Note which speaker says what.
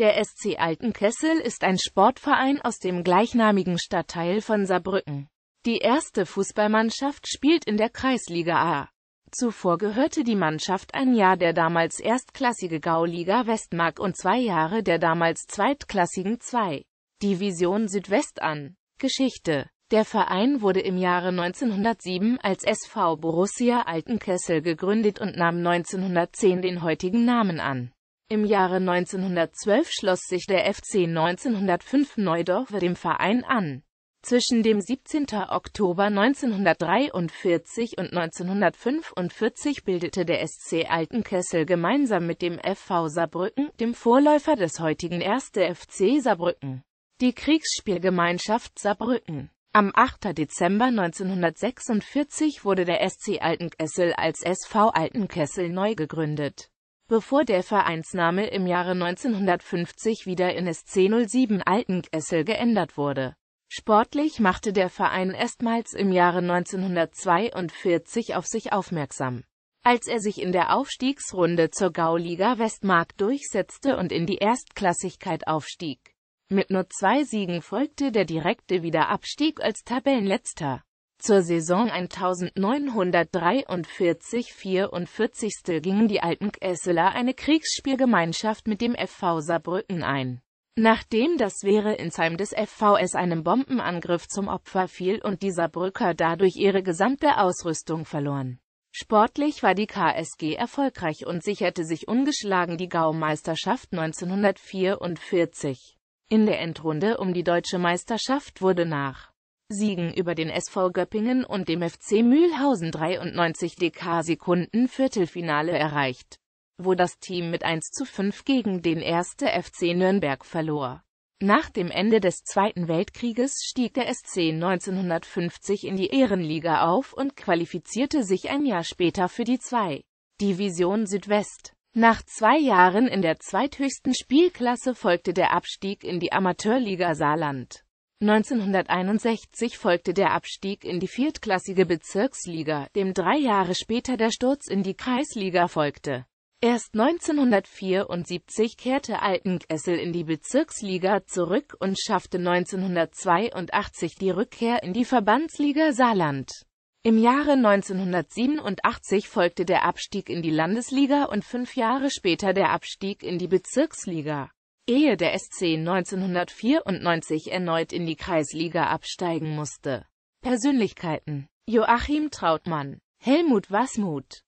Speaker 1: Der SC Altenkessel ist ein Sportverein aus dem gleichnamigen Stadtteil von Saarbrücken. Die erste Fußballmannschaft spielt in der Kreisliga A. Zuvor gehörte die Mannschaft ein Jahr der damals erstklassige Gauliga Westmark und zwei Jahre der damals zweitklassigen 2. Division Südwest an. Geschichte Der Verein wurde im Jahre 1907 als SV Borussia Altenkessel gegründet und nahm 1910 den heutigen Namen an. Im Jahre 1912 schloss sich der FC 1905 Neudorf dem Verein an. Zwischen dem 17. Oktober 1943 und 1945 bildete der SC Altenkessel gemeinsam mit dem FV Saarbrücken, dem Vorläufer des heutigen 1. FC Saarbrücken, die Kriegsspielgemeinschaft Saarbrücken. Am 8. Dezember 1946 wurde der SC Altenkessel als SV Altenkessel neu gegründet bevor der Vereinsname im Jahre 1950 wieder in SC 07 Altenkessel geändert wurde. Sportlich machte der Verein erstmals im Jahre 1942 auf sich aufmerksam, als er sich in der Aufstiegsrunde zur Gauliga Westmark durchsetzte und in die Erstklassigkeit aufstieg. Mit nur zwei Siegen folgte der direkte Wiederabstieg als Tabellenletzter. Zur Saison 1943-44 gingen die Alten Esseler eine Kriegsspielgemeinschaft mit dem FV Saarbrücken ein. Nachdem das Wäre in Insheim des FVS einem Bombenangriff zum Opfer fiel und die Saarbrücker dadurch ihre gesamte Ausrüstung verloren. Sportlich war die KSG erfolgreich und sicherte sich ungeschlagen die Gaumeisterschaft 1944. In der Endrunde um die deutsche Meisterschaft wurde nach Siegen über den SV Göppingen und dem FC Mühlhausen 93 DK Sekunden Viertelfinale erreicht, wo das Team mit 1 zu 5 gegen den 1. FC Nürnberg verlor. Nach dem Ende des Zweiten Weltkrieges stieg der SC 1950 in die Ehrenliga auf und qualifizierte sich ein Jahr später für die 2. Division Südwest. Nach zwei Jahren in der zweithöchsten Spielklasse folgte der Abstieg in die Amateurliga Saarland. 1961 folgte der Abstieg in die viertklassige Bezirksliga, dem drei Jahre später der Sturz in die Kreisliga folgte. Erst 1974 kehrte Altenkessel in die Bezirksliga zurück und schaffte 1982 die Rückkehr in die Verbandsliga Saarland. Im Jahre 1987 folgte der Abstieg in die Landesliga und fünf Jahre später der Abstieg in die Bezirksliga ehe der SC 1994 erneut in die Kreisliga absteigen musste. Persönlichkeiten Joachim Trautmann Helmut Wasmuth